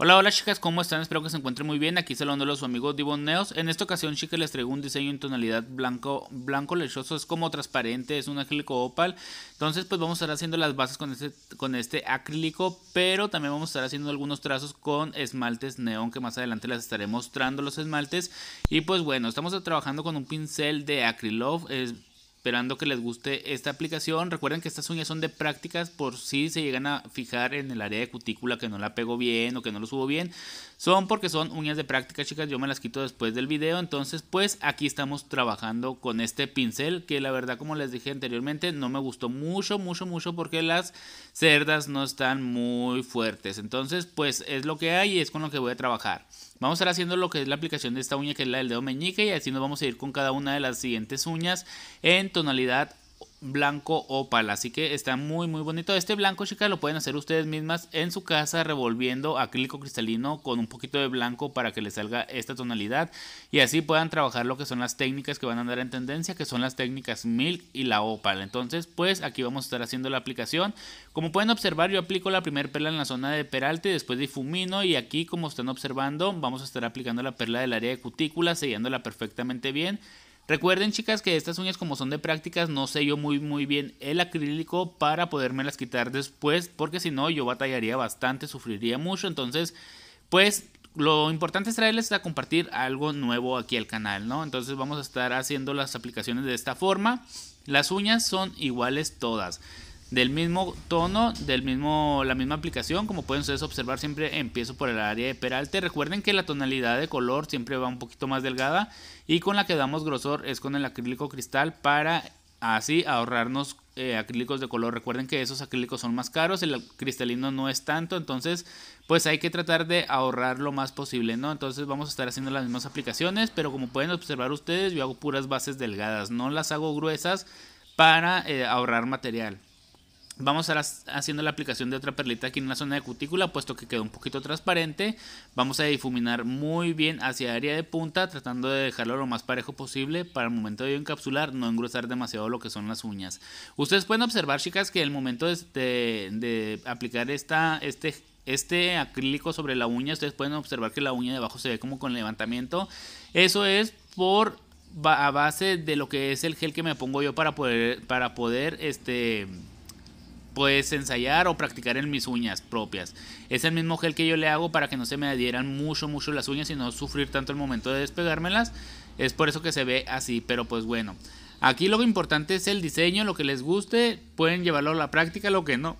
Hola, hola chicas, ¿cómo están? Espero que se encuentren muy bien. Aquí a los Amigos Divon Neos. En esta ocasión, chicas, les traigo un diseño en tonalidad blanco, blanco lechoso. Es como transparente, es un acrílico opal. Entonces, pues vamos a estar haciendo las bases con este, con este acrílico, pero también vamos a estar haciendo algunos trazos con esmaltes neón, que más adelante les estaré mostrando los esmaltes. Y pues bueno, estamos trabajando con un pincel de Acrylove. Esperando que les guste esta aplicación. Recuerden que estas uñas son de prácticas por si se llegan a fijar en el área de cutícula que no la pego bien o que no lo subo bien. Son porque son uñas de práctica, chicas. Yo me las quito después del video. Entonces, pues aquí estamos trabajando con este pincel que la verdad, como les dije anteriormente, no me gustó mucho, mucho, mucho porque las cerdas no están muy fuertes. Entonces, pues es lo que hay y es con lo que voy a trabajar. Vamos a estar haciendo lo que es la aplicación de esta uña que es la del dedo meñique y así nos vamos a ir con cada una de las siguientes uñas en tonalidad blanco opal. Así que está muy muy bonito. Este blanco, chicas, lo pueden hacer ustedes mismas en su casa revolviendo acrílico cristalino con un poquito de blanco para que les salga esta tonalidad. Y así puedan trabajar lo que son las técnicas que van a dar en tendencia, que son las técnicas milk y la opal. Entonces, pues aquí vamos a estar haciendo la aplicación. Como pueden observar, yo aplico la primera perla en la zona de peralte, después difumino y aquí, como están observando, vamos a estar aplicando la perla del área de cutícula, sellándola perfectamente bien. Recuerden chicas que estas uñas como son de prácticas no sello muy muy bien el acrílico para poderme las quitar después porque si no yo batallaría bastante, sufriría mucho. Entonces pues lo importante es traerles a compartir algo nuevo aquí al canal, ¿no? Entonces vamos a estar haciendo las aplicaciones de esta forma. Las uñas son iguales todas del mismo tono, del mismo, la misma aplicación, como pueden ustedes observar siempre empiezo por el área de peralte, recuerden que la tonalidad de color siempre va un poquito más delgada y con la que damos grosor es con el acrílico cristal para así ahorrarnos eh, acrílicos de color, recuerden que esos acrílicos son más caros, el cristalino no es tanto, entonces pues hay que tratar de ahorrar lo más posible, ¿no? Entonces vamos a estar haciendo las mismas aplicaciones, pero como pueden observar ustedes yo hago puras bases delgadas, no las hago gruesas para eh, ahorrar material. Vamos a estar haciendo la aplicación de otra perlita aquí en la zona de cutícula, puesto que quedó un poquito transparente. Vamos a difuminar muy bien hacia área de punta, tratando de dejarlo lo más parejo posible para el momento de encapsular, no engrosar demasiado lo que son las uñas. Ustedes pueden observar, chicas, que el momento de, aplicar esta, este este acrílico sobre la uña, ustedes pueden observar que la uña de abajo se ve como con levantamiento. Eso es por a base de lo que es el gel que me pongo yo para poder para poder este pues ensayar o practicar en mis uñas propias. Es el mismo gel que yo le hago para que no se me adhieran mucho, mucho las uñas y no sufrir tanto el momento de despegármelas. Es por eso que se ve así, pero pues bueno. Aquí lo importante es el diseño, lo que les guste, pueden llevarlo a la práctica, lo que no.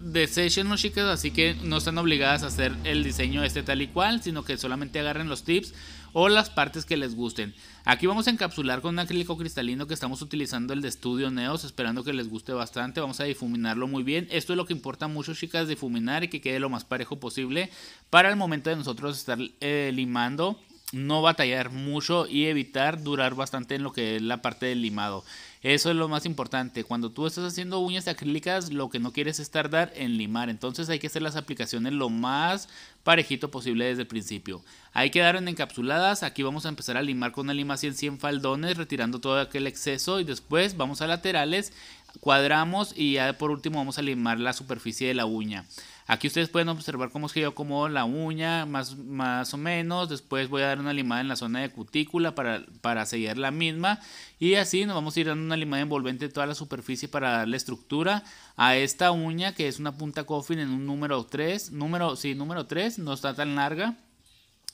no chicas, así que no están obligadas a hacer el diseño este tal y cual, sino que solamente agarren los tips o las partes que les gusten. Aquí vamos a encapsular con un acrílico cristalino que estamos utilizando el de Estudio Neos, esperando que les guste bastante. Vamos a difuminarlo muy bien. Esto es lo que importa mucho, chicas, difuminar y que quede lo más parejo posible para el momento de nosotros estar eh, limando no batallar mucho y evitar durar bastante en lo que es la parte del limado. Eso es lo más importante. Cuando tú estás haciendo uñas acrílicas, lo que no quieres es tardar en limar. Entonces hay que hacer las aplicaciones lo más parejito posible desde el principio. Hay dar en encapsuladas. Aquí vamos a empezar a limar con una lima 100, 100 faldones, retirando todo aquel exceso. Y después vamos a laterales, cuadramos y ya por último vamos a limar la superficie de la uña. Aquí ustedes pueden observar cómo es que yo acomodo la uña, más, más o menos. Después voy a dar una limada en la zona de cutícula para, para sellar la misma. Y así nos vamos a ir dando una limada envolvente de toda la superficie para darle estructura a esta uña que es una punta coffin en un número 3. Número, sí, número 3, no está tan larga.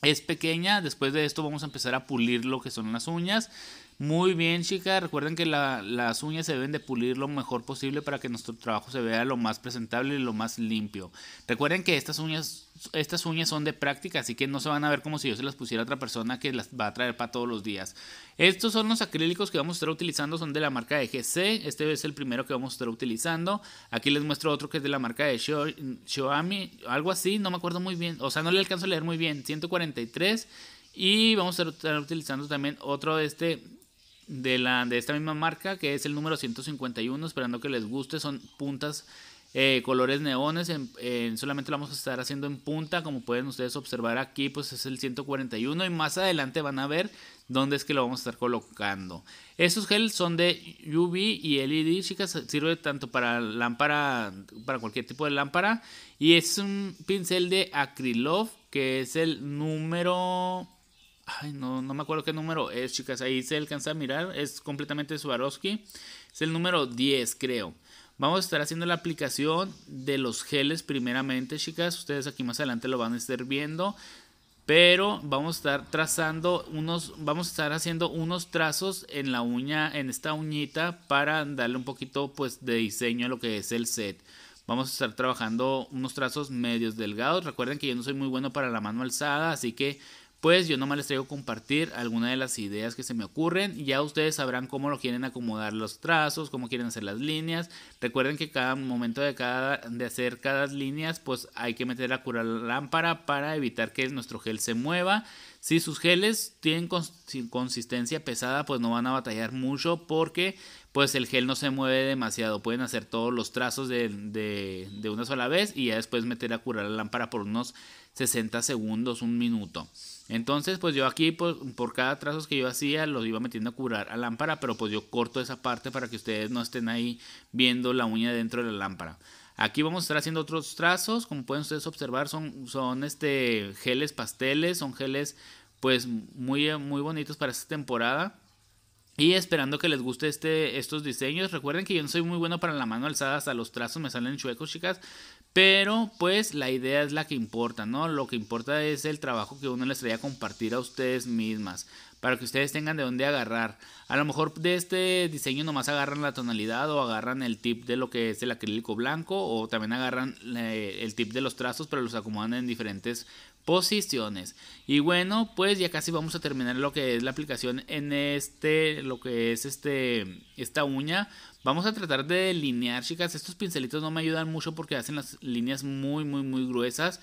Es pequeña, después de esto vamos a empezar a pulir lo que son las uñas. Muy bien, chicas. Recuerden que las uñas se deben de pulir lo mejor posible para que nuestro trabajo se vea lo más presentable y lo más limpio. Recuerden que estas uñas, estas uñas son de práctica, así que no se van a ver como si yo se las pusiera a otra persona que las va a traer para todos los días. Estos son los acrílicos que vamos a estar utilizando, son de la marca de GC. Este es el primero que vamos a estar utilizando. Aquí les muestro otro que es de la marca de Xiaomi, algo así, no me acuerdo muy bien. O sea, no le alcanzo a leer muy bien. 143. Y vamos a estar utilizando también otro de este de, la, de esta misma marca, que es el número 151, esperando que les guste, son puntas eh, colores neones, solamente lo vamos a estar haciendo en punta, como pueden ustedes observar aquí, pues es el 141 y más adelante van a ver dónde es que lo vamos a estar colocando. Estos gel son de UV y LED, chicas, sirve tanto para lámpara, para cualquier tipo de lámpara y es un pincel de Acrylove que es el número Ay, no, me acuerdo qué número es, chicas. Ahí se alcanza a mirar. Es completamente Swarovski. Es el número 10, creo. Vamos a estar haciendo la aplicación de los geles primeramente, chicas. Ustedes aquí más adelante lo van a estar viendo. Pero vamos a estar trazando unos, vamos a estar haciendo unos trazos en la uña, en esta uñita, para darle un poquito pues de diseño a lo que es el set. Vamos a estar trabajando unos trazos medios delgados. Recuerden que yo no soy muy bueno para la mano alzada, así que pues yo nomás les traigo compartir algunas de las ideas que se me ocurren. Y ya ustedes sabrán cómo lo quieren acomodar los trazos, cómo quieren hacer las líneas. Recuerden que cada momento de, cada, de hacer cada líneas, pues hay que meter la cura lámpara para evitar que nuestro gel se mueva. Si sus geles tienen consistencia pesada, pues no van a batallar mucho porque pues el gel no se mueve demasiado. Pueden hacer todos los trazos de, de, una sola vez y ya después meter a curar la lámpara por unos 60 segundos, un minuto. Entonces, pues yo aquí por, pues, por, cada trazos que yo hacía los iba metiendo a curar a lámpara, pero pues yo corto esa parte para que ustedes no estén ahí viendo la uña dentro de la lámpara. Aquí vamos a estar haciendo otros trazos, como pueden ustedes observar, son, son este, geles pasteles, son geles pues muy, muy bonitos para esta temporada. Y esperando que les guste este, estos diseños. Recuerden que yo no soy muy bueno para la mano alzada, hasta los trazos me salen chuecos, chicas. Pero pues la idea es la que importa, ¿no? Lo que importa es el trabajo que uno les trae a compartir a ustedes mismas para que ustedes tengan de dónde agarrar. A lo mejor de este diseño nomás agarran la tonalidad o agarran el tip de lo que es el acrílico blanco o también agarran eh, el tip de los trazos pero los acomodan en diferentes posiciones. Y bueno, pues ya casi vamos a terminar lo que es la aplicación en este, lo que es este, esta uña. Vamos a tratar de delinear, chicas. Estos pincelitos no me ayudan mucho porque hacen las líneas muy, muy, muy gruesas.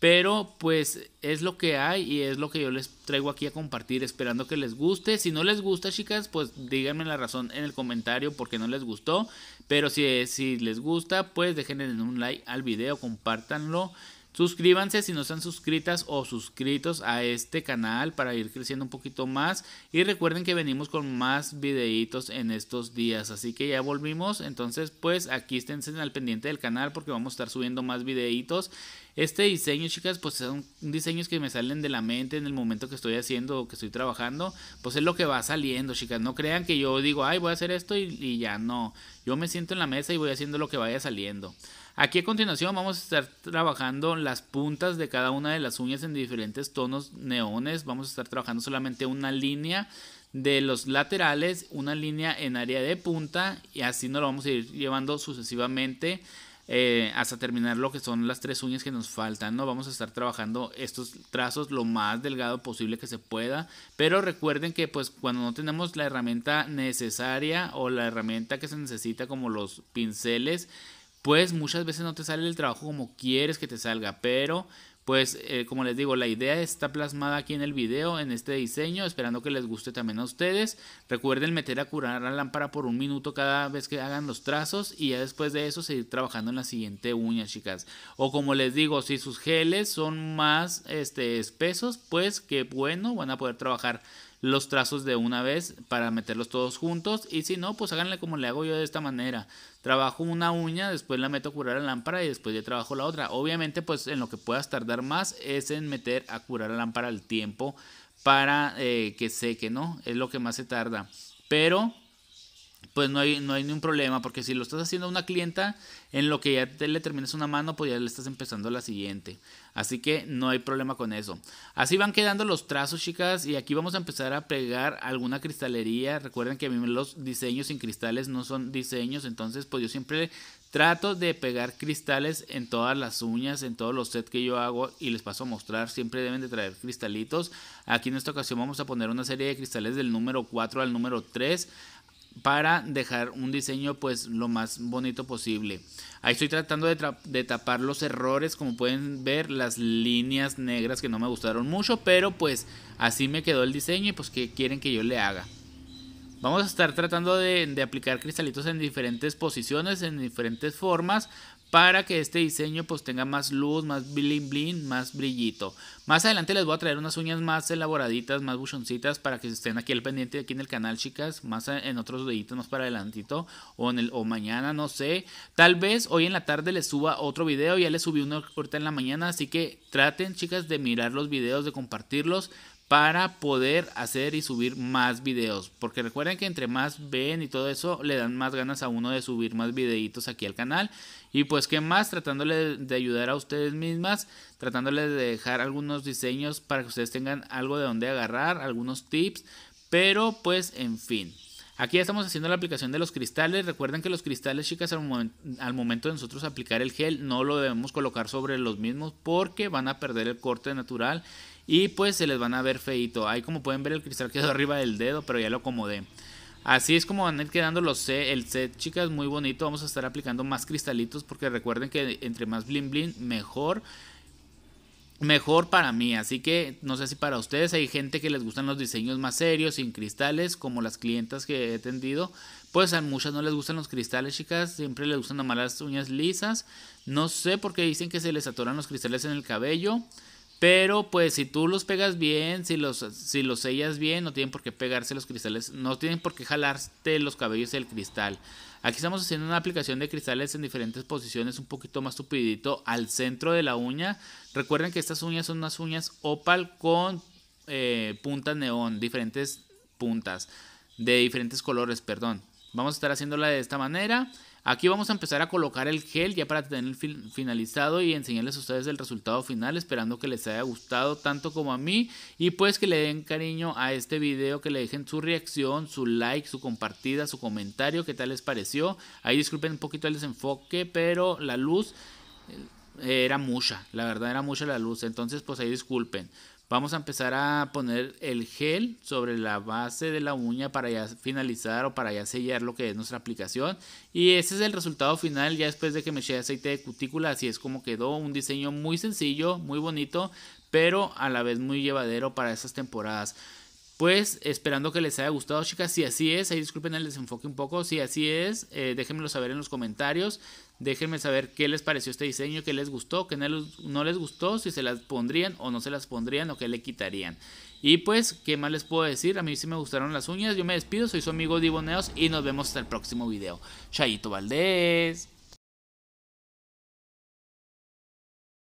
Pero pues es lo que hay y es lo que yo les traigo aquí a compartir, esperando que les guste. Si no les gusta, chicas, pues díganme la razón en el comentario porque no les gustó. Pero si, si les gusta, pues dejen un like al video, compártanlo. Suscríbanse si no están suscritas o suscritos a este canal para ir creciendo un poquito más. Y recuerden que venimos con más videitos en estos días. Así que ya volvimos. Entonces pues aquí estén al pendiente del canal porque vamos a estar subiendo más videitos. Este diseño chicas pues son diseños que me salen de la mente en el momento que estoy haciendo o que estoy trabajando. Pues es lo que va saliendo chicas. No crean que yo digo ay voy a hacer esto y, y ya no. Yo me siento en la mesa y voy haciendo lo que vaya saliendo. Aquí a continuación vamos a estar trabajando las puntas de cada una de las uñas en diferentes tonos neones. Vamos a estar trabajando solamente una línea de los laterales, una línea en área de punta y así nos lo vamos a ir llevando sucesivamente eh, hasta terminar lo que son las tres uñas que nos faltan. ¿no? Vamos a estar trabajando estos trazos lo más delgado posible que se pueda. Pero recuerden que pues cuando no tenemos la herramienta necesaria o la herramienta que se necesita como los pinceles, pues muchas veces no te sale el trabajo como quieres que te salga, pero pues eh, como les digo, la idea está plasmada aquí en el video, en este diseño, esperando que les guste también a ustedes. Recuerden meter a curar la lámpara por un minuto cada vez que hagan los trazos y ya después de eso seguir trabajando en la siguiente uña, chicas. O como les digo, si sus geles son más este, espesos, pues qué bueno, van a poder trabajar los trazos de una vez para meterlos todos juntos. Y si no, pues háganle como le hago yo de esta manera. Trabajo una uña, después la meto a curar la lámpara y después ya trabajo la otra. Obviamente, pues en lo que puedas tardar más es en meter a curar la lámpara el tiempo para eh, que seque, ¿no? Es lo que más se tarda. Pero pues no hay, no hay ningún problema, porque si lo estás haciendo a una clienta, en lo que ya le terminas una mano, pues ya le estás empezando la siguiente. Así que no hay problema con eso. Así van quedando los trazos, chicas, y aquí vamos a empezar a pegar alguna cristalería. Recuerden que a mí los diseños sin cristales no son diseños, entonces pues yo siempre trato de pegar cristales en todas las uñas, en todos los sets que yo hago y les paso a mostrar, siempre deben de traer cristalitos. Aquí en esta ocasión vamos a poner una serie de cristales del número 4 al número 3 para dejar un diseño pues lo más bonito posible. Ahí estoy tratando de, tapar los errores, como pueden ver las líneas negras que no me gustaron mucho, pero pues así me quedó el diseño y pues que quieren que yo le haga. Vamos a estar tratando de aplicar cristalitos en diferentes posiciones, en diferentes formas, para que este diseño pues tenga más luz, más bling bling, más brillito. Más adelante les voy a traer unas uñas más elaboraditas, más buchoncitas para que estén aquí al pendiente aquí en el canal, chicas, más en otros deditos más para adelantito o o mañana, no sé. Tal vez hoy en la tarde les suba otro video, ya les subí uno ahorita en la mañana, así que traten, chicas, de mirar los videos, de compartirlos para poder hacer y subir más videos. Porque recuerden que entre más ven y todo eso, le dan más ganas a uno de subir más videitos aquí al canal. Y pues qué más, tratándole de ayudar a ustedes mismas, tratándole de dejar algunos diseños para que ustedes tengan algo de donde agarrar, algunos tips. Pero pues en fin. Aquí ya estamos haciendo la aplicación de los cristales. Recuerden que los cristales, chicas, al, momento de nosotros aplicar el gel, no lo debemos colocar sobre los mismos porque van a perder el corte natural y pues se les van a ver feito. Ahí como pueden ver el cristal quedó arriba del dedo, pero ya lo acomodé. Así es como van a ir quedando los el set, chicas, muy bonito. Vamos a estar aplicando más cristalitos porque recuerden que entre más blin blin, mejor. Mejor para mí, así que no sé si para ustedes hay gente que les gustan los diseños más serios, sin cristales, como las clientas que he tendido. Pues a muchas no les gustan los cristales, chicas, siempre les gustan nomás las uñas lisas. No sé por qué dicen que se les atoran los cristales en el cabello. Pero pues si tú los pegas bien, si los, los sellas bien, no tienen por qué pegarse los cristales, no tienen por qué jalarte los cabellos del cristal. Aquí estamos haciendo una aplicación de cristales en diferentes posiciones, un poquito más tupidito al centro de la uña. Recuerden que estas uñas son unas uñas opal con eh, punta puntas neón, diferentes puntas, de diferentes colores, perdón. Vamos a estar haciéndola de esta manera. Aquí vamos a empezar a colocar el gel ya para tener finalizado y enseñarles a ustedes el resultado final esperando que les haya gustado tanto como a mí y pues que le den cariño a este video, que le dejen su reacción, su like, su compartida, su comentario, qué tal les pareció. Ahí disculpen un poquito el desenfoque, pero la luz eh, era mucha, la verdad era mucha la luz, entonces pues ahí disculpen. Vamos a empezar a poner el gel sobre la base de la uña para ya finalizar o para ya sellar lo que es nuestra aplicación. Y ese es el resultado final ya después de que me eché aceite de cutícula. Así es como quedó un diseño muy sencillo, muy bonito, pero a la vez muy llevadero para esas temporadas. Pues esperando que les haya gustado, chicas. Si así es, ahí disculpen el desenfoque un poco. Si así es, eh, déjenmelo saber en los comentarios. Déjenme saber qué les pareció este diseño, qué les gustó, qué no les gustó, si se las pondrían o no se las pondrían o qué le quitarían. Y pues, ¿qué más les puedo decir? A mí sí me gustaron las uñas. Yo me despido, soy su amigo Diboneos y nos vemos hasta el próximo video. Chayito Valdés.